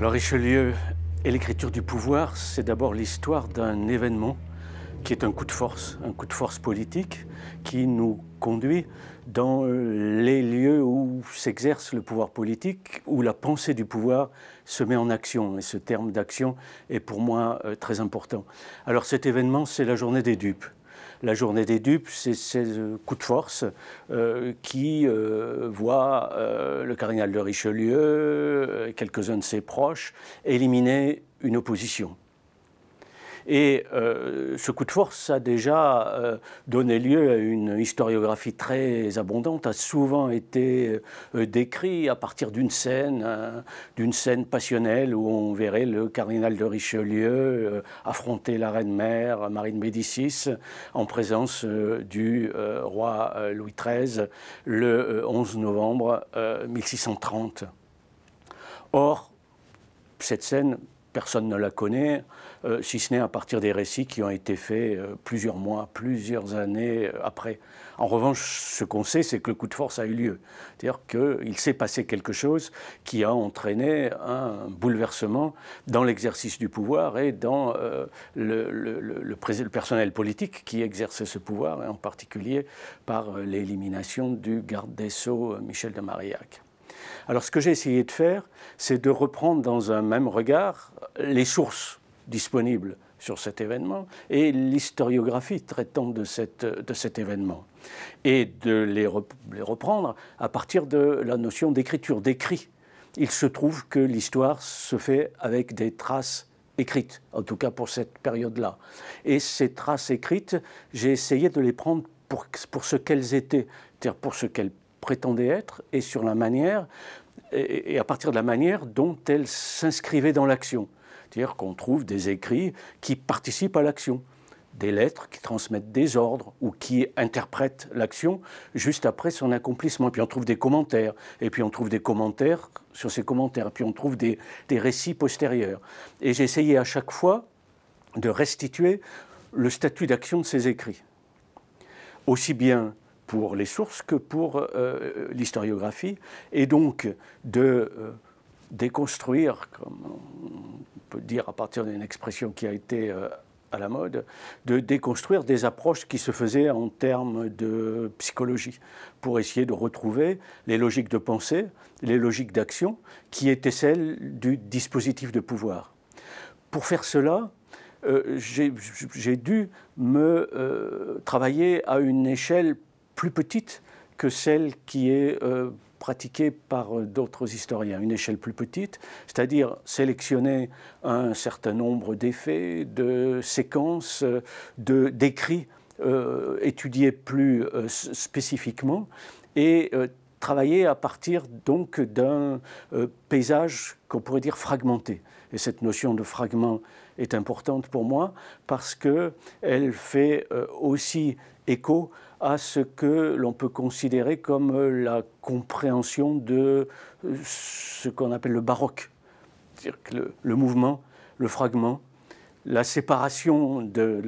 Alors Richelieu et l'écriture du pouvoir, c'est d'abord l'histoire d'un événement qui est un coup de force, un coup de force politique qui nous conduit dans euh, les lieux où s'exerce le pouvoir politique, où la pensée du pouvoir se met en action. Et ce terme d'action est pour moi euh, très important. Alors cet événement, c'est la journée des dupes la journée des dupes, c'est ce coup de force euh, qui voient euh, voit euh, le cardinal de Richelieu, quelques-uns de ses proches, éliminer une opposition. Et euh, ce coup de force a déjà euh, donné lieu à une historiographie très abondante, a souvent été euh, décrit à partir d'une scène, hein, d'une scène passionnelle où on verrait le cardinal de Richelieu affronter la reine-mère Marie de Médicis en présence du roi Louis XIII le 11 novembre 1630. Or, cette scène personne ne la connaît, euh, si ce n'est à partir des récits qui ont été faits euh, plusieurs mois, plusieurs années euh, après. En revanche, ce qu'on sait, c'est que le coup de force a eu lieu. C'est-à-dire qu'il s'est passé quelque chose qui a entraîné un bouleversement dans l'exercice du pouvoir et dans le, personnel politique qui exerçait ce pouvoir, en particulier par l'élimination du garde des Sceaux Michel de Marillac. Alors ce que j'ai essayé de faire, c'est de reprendre dans un même regard les sources disponibles sur cet événement et l'historiographie traitant de, cet événement et de les, reprendre à partir de la notion d'écriture, d'écrit. Il se trouve que l'histoire se fait avec des traces écrites, en tout cas pour cette période-là. Et ces traces écrites, j'ai essayé de les prendre pour, pour ce qu'elles étaient, c'est-à-dire pour ce qu'elles prétendait être et sur la manière et, à partir de la manière dont elle s'inscrivait dans l'action. C'est-à-dire qu'on trouve des écrits qui participent à l'action, des lettres qui transmettent des ordres ou qui interprètent l'action juste après son accomplissement. Et puis on trouve des commentaires, et puis on trouve des commentaires sur ces commentaires, et puis on trouve des, des récits postérieurs. Et j'ai essayé à chaque fois de restituer le statut d'action de ces écrits. Aussi bien pour les sources que pour euh, l'historiographie, et donc de euh, déconstruire, comme on peut dire à partir d'une expression qui a été euh, à la mode, de déconstruire des approches qui se faisaient en termes de psychologie, pour essayer de retrouver les logiques de pensée, les logiques d'action, qui étaient celles du dispositif de pouvoir. Pour faire cela, j'ai dû me travailler à une échelle plus petite que celle qui est euh, pratiquée par euh, d'autres historiens, une échelle plus petite, c'est-à-dire sélectionner un certain nombre d'effets, de séquences, euh, de d'écrits étudiés plus spécifiquement et travailler à partir donc d'un euh, paysage qu'on pourrait dire fragmenté. Et cette notion de fragment est importante pour moi parce qu'elle fait euh, aussi écho à ce que l'on peut considérer comme euh, la compréhension de ce qu'on appelle le baroque, c'est-à-dire que le mouvement, le fragment, la séparation de,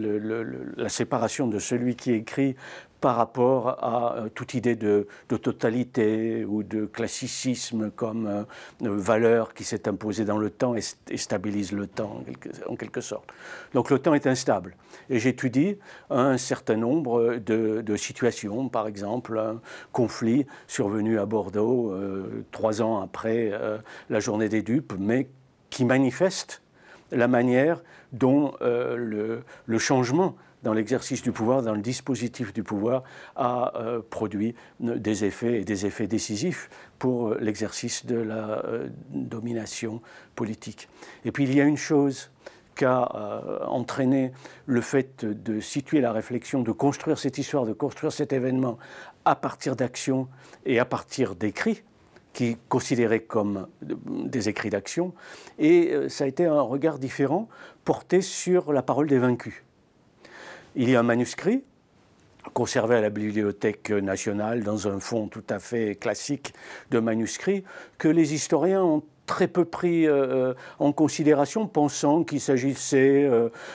la séparation de celui qui écrit par rapport à euh, toute idée de, totalité ou de classicisme comme euh, valeur qui s'est imposée dans le temps et, stabilise le temps en quelque, sorte. Donc le temps est instable. Et j'étudie un certain nombre de, situations, par exemple un conflit survenu à Bordeaux euh, trois ans après la journée des dupes, mais qui manifeste la manière dont euh, le, changement dans l'exercice du pouvoir, dans le dispositif du pouvoir, a euh, produit des effets et des effets décisifs pour euh, l'exercice de la domination politique. Et puis il y a une chose qu'a a entraîné le fait de situer la réflexion, de construire cette histoire, de construire cet événement à partir d'actions et à partir d'écrits, qui considéraient comme euh, des écrits d'action. Et euh, ça a été un regard différent porté sur la parole des vaincus. Il y a un manuscrit conservé à la Bibliothèque nationale dans un fonds tout à fait classique de manuscrits que les historiens ont très peu pris euh, en considération, pensant qu'il s'agissait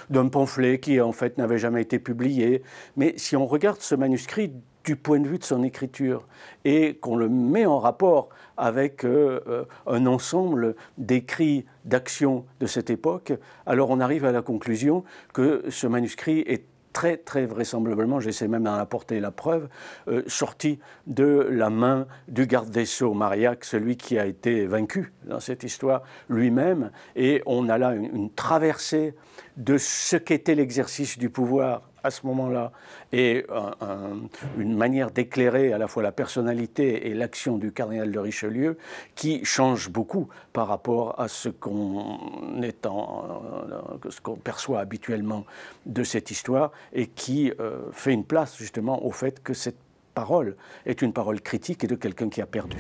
d'un pamphlet qui en fait n'avait jamais été publié. Mais si on regarde ce manuscrit du point de vue de son écriture et qu'on le met en rapport avec euh, euh, un ensemble d'écrits, d'actions de cette époque, alors on arrive à la conclusion que ce manuscrit est très très vraisemblablement, j'essaie même d'en apporter la preuve, euh, sorti de la main du garde des Sceaux, Mariac, celui qui a été vaincu dans cette histoire lui-même. Et on a là une traversée de ce qu'était l'exercice du pouvoir à ce moment-là et une manière d'éclairer à la fois la personnalité et l'action du cardinal de Richelieu qui change beaucoup par rapport à ce qu'on euh, perçoit habituellement de cette histoire et qui euh, fait une place justement au fait que cette parole est une parole critique et de quelqu'un qui a perdu.